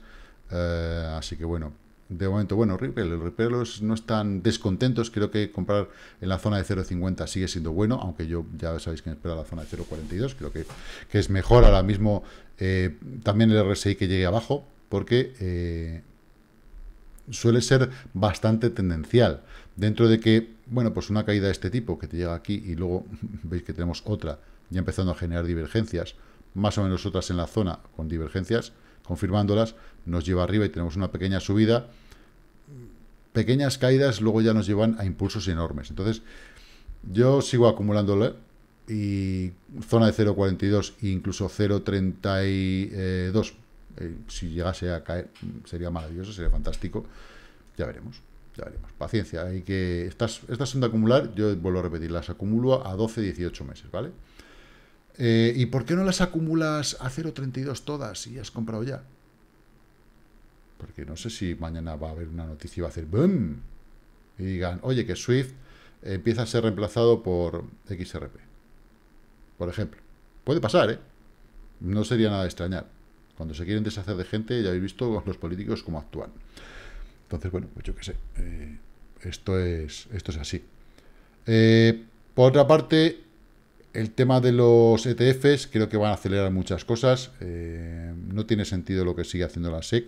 eh, así que bueno, de momento, bueno, Ripple, el Ripple no están descontentos, creo que comprar en la zona de 0.50 sigue siendo bueno, aunque yo ya sabéis que me espera la zona de 0.42, creo que, es mejor ahora mismo eh, también el RSI que llegue abajo, porque suele ser bastante tendencial, dentro de que bueno, pues una caída de este tipo que te llega aquí y luego veis que tenemos otra ya empezando a generar divergencias, más o menos otras en la zona con divergencias, confirmándolas, nos lleva arriba y tenemos una pequeña subida. Pequeñas caídas luego ya nos llevan a impulsos enormes. Entonces, yo sigo acumulándole y zona de 0.42 e incluso 0.32, eh, si llegase a caer, sería maravilloso, sería fantástico. Ya veremos ya veremos. Paciencia, hay que... Estas, estas son de acumular, yo vuelvo a repetir, las acumulo a 12, 18 meses, ¿vale? Eh, ¿Y por qué no las acumulas a 0.32 todas y has comprado ya? Porque no sé si mañana va a haber una noticia y va a hacer ¡boom! Y digan, oye, que Swift empieza a ser reemplazado por XRP. Por ejemplo. Puede pasar, ¿eh? No sería nada de extrañar. Cuando se quieren deshacer de gente, ya habéis visto los políticos cómo actúan. Entonces, bueno, pues yo qué sé. Eh, esto, es, esto es así. Eh, por otra parte, el tema de los ETFs creo que van a acelerar muchas cosas. Eh, no tiene sentido lo que sigue haciendo la SEC.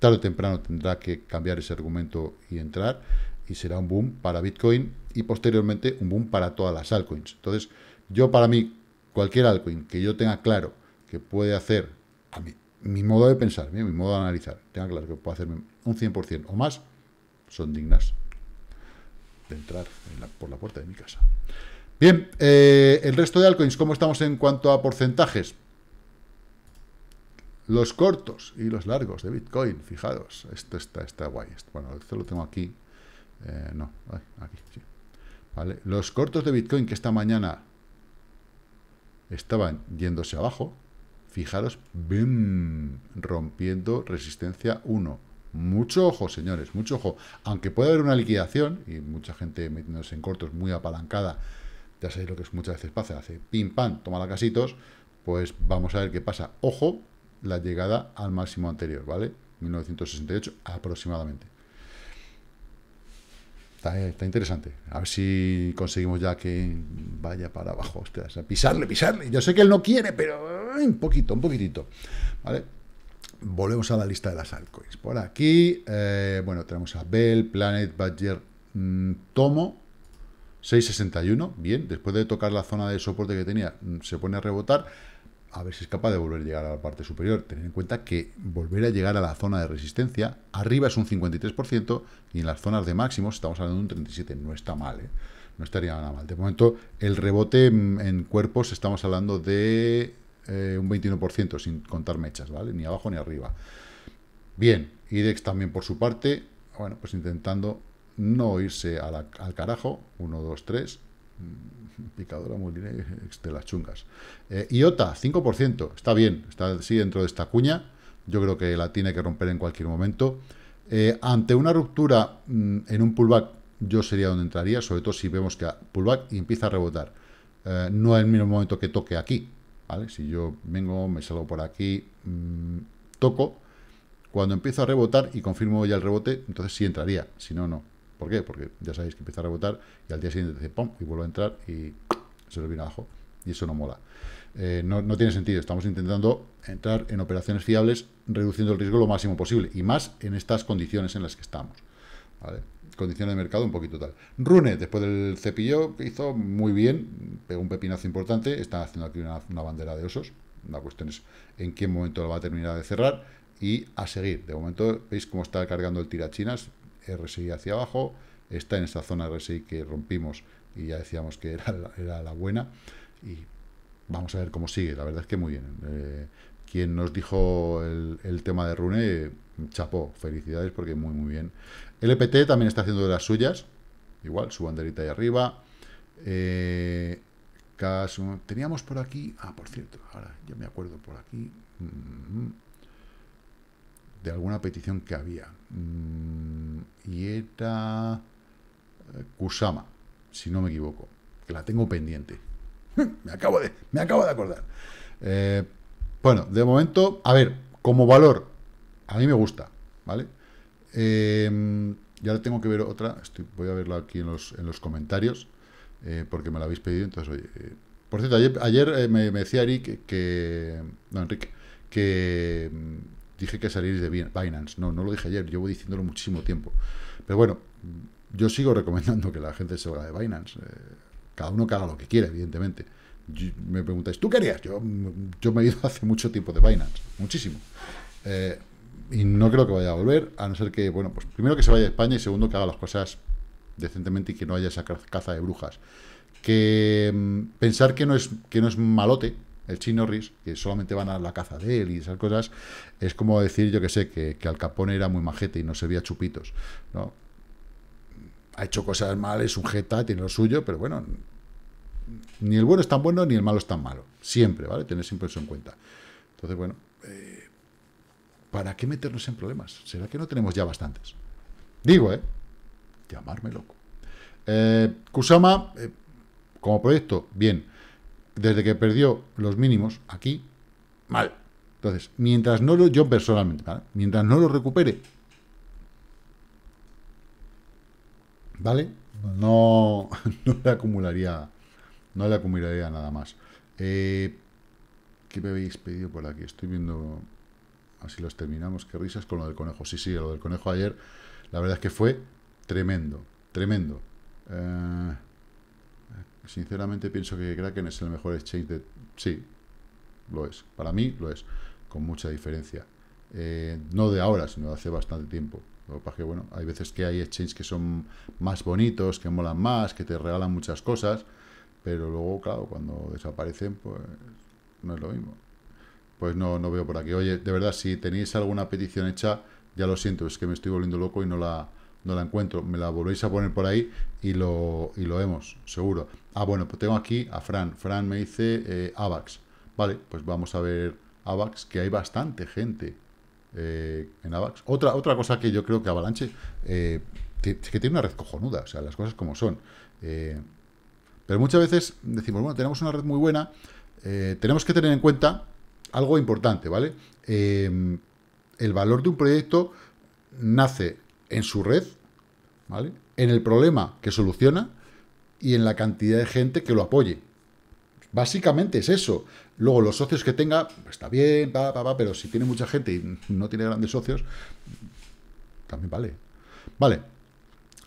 Tarde o temprano tendrá que cambiar ese argumento y entrar. Y será un boom para Bitcoin y posteriormente un boom para todas las altcoins. Entonces, yo para mí, cualquier altcoin que yo tenga claro que puede hacer a mí mi modo de pensar, mi modo de analizar, tenga claro que puedo hacerme un 100% o más, son dignas de entrar por la puerta de mi casa. Bien, eh, el resto de altcoins, ¿cómo estamos en cuanto a porcentajes? Los cortos y los largos de Bitcoin, fijados, esto está, está guay. bueno, esto lo tengo aquí. Eh, no, aquí, sí. Vale. Los cortos de Bitcoin que esta mañana estaban yéndose abajo, Fijaros, ¡bim! rompiendo resistencia 1. Mucho ojo, señores, mucho ojo. Aunque pueda haber una liquidación, y mucha gente metiéndose en cortos muy apalancada, ya sabéis lo que muchas veces pasa, hace pim pam, toma la casitos, pues vamos a ver qué pasa. Ojo, la llegada al máximo anterior, ¿vale? 1968 aproximadamente. Eh, está, interesante. A ver si conseguimos ya que vaya para abajo. Ostras, pisarle, pisarle. Yo sé que él no quiere, pero eh, un poquito, un poquitito. ¿Vale? Volvemos a la lista de las altcoins. Por aquí, eh, bueno, tenemos a Bell, Planet, Badger, mm, Tomo, 661. Bien, después de tocar la zona de soporte que tenía, mm, se pone a rebotar a ver si es capaz de volver a llegar a la parte superior. Tener en cuenta que volver a llegar a la zona de resistencia, arriba es un 53% y en las zonas de máximos estamos hablando de un 37%, no está mal, ¿eh? no estaría nada mal. De momento, el rebote en cuerpos estamos hablando de eh, un 21%, sin contar mechas, ¿vale? Ni abajo ni arriba. Bien, IDEX también por su parte, bueno, pues intentando no irse al carajo, 1, 2, 3, Picadora muy de las chungas. IOTA, eh, 5%. Está bien, está así dentro de esta cuña. Yo creo que la tiene que romper en cualquier momento. Eh, ante una ruptura mm, en un pullback, yo sería donde entraría, sobre todo si vemos que pullback y empieza a rebotar. Eh, no en el mismo momento que toque aquí. ¿vale? Si yo vengo, me salgo por aquí, mm, toco. Cuando empiezo a rebotar y confirmo ya el rebote, entonces sí entraría. Si no, no. ¿Por qué? Porque ya sabéis que empieza a rebotar y al día siguiente dice pum y vuelve a entrar y se lo viene abajo. Y eso no mola. Eh, no, tiene sentido. Estamos intentando entrar en operaciones fiables, reduciendo el riesgo lo máximo posible. Y más en estas condiciones en las que estamos. Condiciones de mercado un poquito tal. Rune, después del cepillo, hizo muy bien, pegó un pepinazo importante. Están haciendo aquí una bandera de osos. La cuestión es en qué momento lo va a terminar de cerrar y a seguir. De momento, veis cómo está cargando el tirachinas, RSI hacia abajo, está en esa zona RSI que rompimos y ya decíamos que era la, buena y vamos a ver cómo sigue, la verdad es que muy bien. Eh, quien nos dijo el, tema de Rune, chapó, felicidades porque muy muy bien. LPT también está haciendo de las suyas, igual, su banderita ahí arriba. Eh, teníamos por aquí, ah, por cierto, ahora ya me acuerdo por aquí. Mm, mm, alguna petición que había. Mm, y era eh, Kusama, si no me equivoco, que la tengo pendiente. me, acabo de, me acabo de acordar. Eh, bueno, de momento, a ver, como valor, a mí me gusta, ¿vale? ya eh, y tengo que ver otra, voy a verla aquí en los, en los comentarios, porque me la habéis pedido, entonces, oye... por cierto, ayer, me, me, decía Eric que... No, Enrique, que dije que salir de Binance. No, no lo dije ayer, Yo voy diciéndolo muchísimo tiempo. Pero bueno, yo sigo recomendando que la gente se salga de Binance. Eh, cada uno que haga lo que quiera, evidentemente. me preguntáis, ¿tú querías? Yo, yo me he ido hace mucho tiempo de Binance, muchísimo. Eh, y no creo que vaya a volver, a no ser que, bueno, pues primero que se vaya a España y segundo que haga las cosas decentemente y que no haya esa caza de brujas. Que mm, pensar que no es, que no es malote, el Chino Riz, que solamente van a la caza de él y esas cosas, es como decir, yo que sé, que, que Al Capone era muy majete y no se veía chupitos, Ha hecho cosas mal, es un jeta, tiene lo suyo, pero bueno, ni el bueno es tan bueno ni el malo es tan malo. Siempre, ¿vale? Tener siempre eso en cuenta. Entonces, bueno, eh, ¿para qué meternos en problemas? ¿Será que no tenemos ya bastantes? Digo, ¿eh? Llamarme loco. Eh, Kusama, eh, como proyecto, bien desde que perdió los mínimos aquí, mal. Entonces, mientras no lo, yo personalmente, ¿vale? mientras no lo recupere, ¿vale? No, no le acumularía, no le acumularía nada más. Eh, ¿Qué me habéis pedido por aquí? Estoy viendo, así los terminamos, qué risas con lo del conejo. Sí, sí, lo del conejo ayer, la verdad es que fue tremendo, tremendo. Eh, Sinceramente pienso que Kraken es el mejor exchange de... Sí, lo es. Para mí lo es, con mucha diferencia. Eh, no de ahora, sino de hace bastante tiempo. Lo que bueno, hay veces que hay exchanges que son más bonitos, que molan más, que te regalan muchas cosas, pero luego, claro, cuando desaparecen, pues no es lo mismo. Pues no, no veo por aquí. Oye, de verdad, si tenéis alguna petición hecha, ya lo siento, es que me estoy volviendo loco y no la, no la encuentro, me la volvéis a poner por ahí y lo, y lo vemos, seguro. Ah, bueno, pues tengo aquí a Fran. Fran me dice eh, AVAX. Vale, pues vamos a ver AVAX, que hay bastante gente eh, en AVAX. Otra, otra cosa que yo creo que Avalanche, eh, que tiene una red cojonuda, o sea, las cosas como son. Eh, pero muchas veces decimos, bueno, tenemos una red muy buena, tenemos que tener en cuenta algo importante, ¿vale? el valor de un proyecto nace en su red, ¿vale? En el problema que soluciona y en la cantidad de gente que lo apoye. Básicamente es eso. Luego, los socios que tenga, está bien, pero si tiene mucha gente y no tiene grandes socios, también vale. Vale.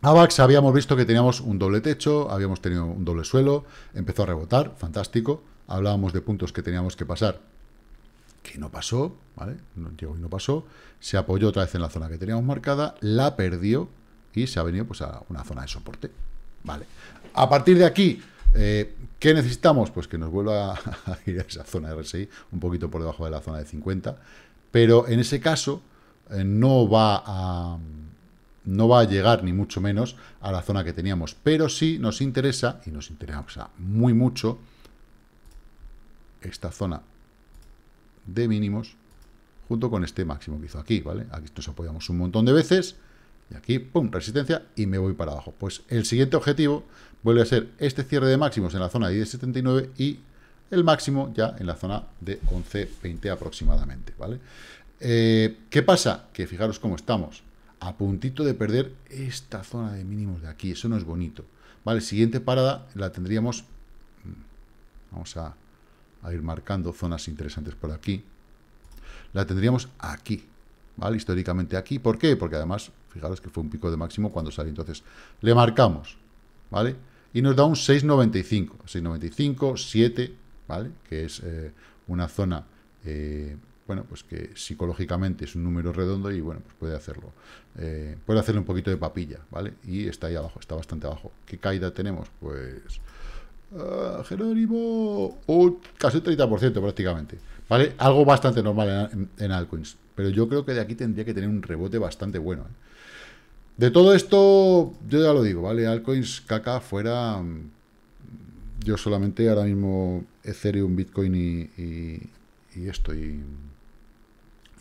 AVAX habíamos visto que teníamos un doble techo, habíamos tenido un doble suelo, empezó a rebotar, fantástico. Hablábamos de puntos que teníamos que pasar que no pasó, ¿vale? llegó y no pasó. Se apoyó otra vez en la zona que teníamos marcada, la perdió y se ha venido pues, a una zona de soporte. Vale. A partir de aquí, eh, ¿qué necesitamos? Pues que nos vuelva a ir a esa zona de RSI, un poquito por debajo de la zona de 50. Pero en ese caso, eh, no va a no va a llegar ni mucho menos a la zona que teníamos, pero sí nos interesa, y nos interesa muy mucho, esta zona de mínimos junto con este máximo que hizo aquí, ¿vale? Aquí nos apoyamos un montón de veces y aquí, pum, resistencia y me voy para abajo. Pues el siguiente objetivo vuelve a ser este cierre de máximos en la zona de 10.79 y el máximo ya en la zona de 11.20 aproximadamente, ¿vale? Eh, ¿Qué pasa? Que fijaros cómo estamos, a puntito de perder esta zona de mínimos de aquí, eso no es bonito, ¿vale? Siguiente parada la tendríamos, mm, vamos a a ir marcando zonas interesantes por aquí. La tendríamos aquí, ¿vale? Históricamente aquí. ¿Por qué? Porque además, fijaros que fue un pico de máximo cuando salió. Entonces, le marcamos, ¿vale? Y nos da un 6,95. 6,95, 7, ¿vale? Que es eh, una zona, eh, bueno, pues que psicológicamente es un número redondo y, bueno, pues puede hacerlo. Eh, puede hacerle un poquito de papilla, ¿vale? Y está ahí abajo, está bastante abajo. ¿Qué caída tenemos? Pues Ah, Jerónimo. casi un 30% prácticamente. ¿Vale? Algo bastante normal en, altcoins. Pero yo creo que de aquí tendría que tener un rebote bastante bueno. ¿eh? De todo esto, yo ya lo digo, ¿vale? Altcoins, caca, fuera. Mm, yo solamente ahora mismo Ethereum, Bitcoin y, y, y esto. y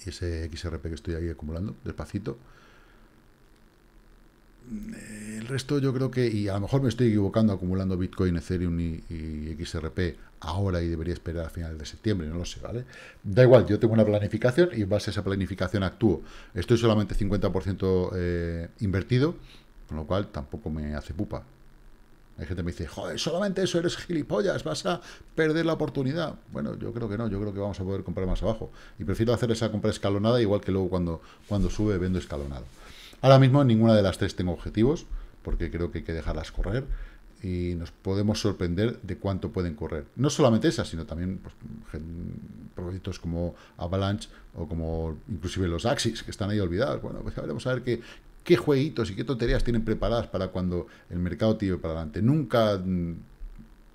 ese XRP que estoy ahí acumulando, despacito el resto yo creo que, y a lo mejor me estoy equivocando acumulando Bitcoin, Ethereum y, XRP ahora y debería esperar a final de septiembre, no lo sé, ¿vale? Da igual, yo tengo una planificación y en base a esa planificación actúo. Estoy solamente 50% eh, invertido, con lo cual tampoco me hace pupa. Hay gente que me dice, joder, solamente eso eres gilipollas, vas a perder la oportunidad. Bueno, yo creo que no, yo creo que vamos a poder comprar más abajo. Y prefiero hacer esa compra escalonada, igual que luego cuando, cuando sube vendo escalonado. Ahora mismo ninguna de las tres tengo objetivos, porque creo que hay que dejarlas correr y nos podemos sorprender de cuánto pueden correr. No solamente esas, sino también pues, proyectos como Avalanche o como inclusive los Axis, que están ahí olvidados. Bueno, pues veremos a ver qué, jueguitos y qué tonterías tienen preparadas para cuando el mercado tire para adelante. Nunca mm,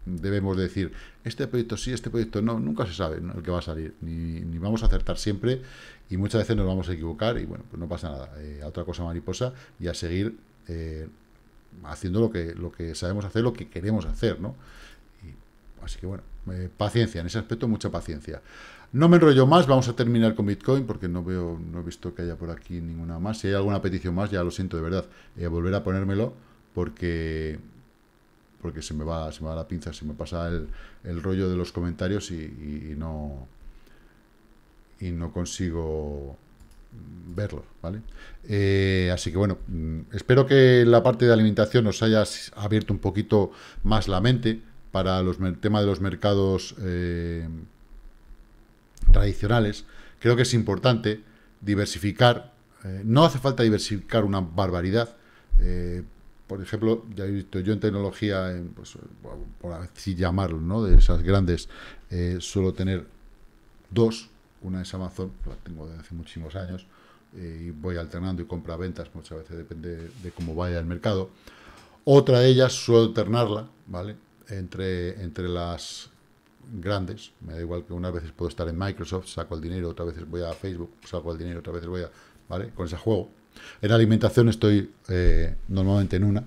debemos decir, este proyecto sí, este proyecto no, nunca se sabe el que va a salir, ni, ni vamos a acertar siempre y muchas veces nos vamos a equivocar y bueno, pues no pasa nada. Eh, a otra cosa mariposa y a seguir eh, haciendo lo que, lo que sabemos hacer, lo que queremos hacer, ¿no? así que bueno, eh, paciencia, en ese aspecto mucha paciencia. No me enrollo más, vamos a terminar con Bitcoin porque no veo, no he visto que haya por aquí ninguna más. Si hay alguna petición más, ya lo siento de verdad, volver a ponérmelo porque porque se me va, se me va la pinza, se me pasa el, rollo de los comentarios y no, y no consigo verlo, ¿vale? Eh, así que bueno, mm, espero que la parte de alimentación os haya abierto un poquito más la mente para los, temas tema de los mercados eh, tradicionales. Creo que es importante diversificar. Eh, no hace falta diversificar una barbaridad. por ejemplo, ya he visto yo en tecnología, pues, por así llamarlo, ¿no? De esas grandes, suelo tener dos una es Amazon, la tengo desde hace muchísimos años, eh, y voy alternando y compra ventas, muchas veces depende de cómo vaya el mercado. Otra de ellas suelo alternarla, ¿vale? Entre, entre las grandes, me da igual que unas veces puedo estar en Microsoft, saco el dinero, otras veces voy a Facebook, saco el dinero, otras veces voy a, ¿vale? Con ese juego. En alimentación estoy eh, normalmente en una,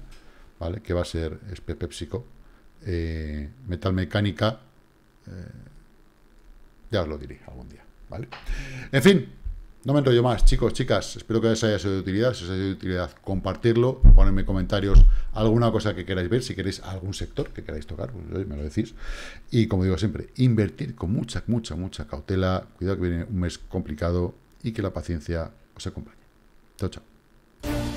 ¿vale? Que va a ser PepsiCo. Eh, metal mecánica, ya os lo diré algún día. En fin, no me enrollo más, chicos, chicas. Espero que os haya sido de utilidad. Si os ha sido de utilidad, compartirlo, ponedme comentarios alguna cosa que queráis ver, si queréis algún sector que queráis tocar, pues, me lo decís. Y como digo siempre, invertir con mucha, mucha, mucha cautela. Cuidado que viene un mes complicado y que la paciencia os acompañe. Chao, chao.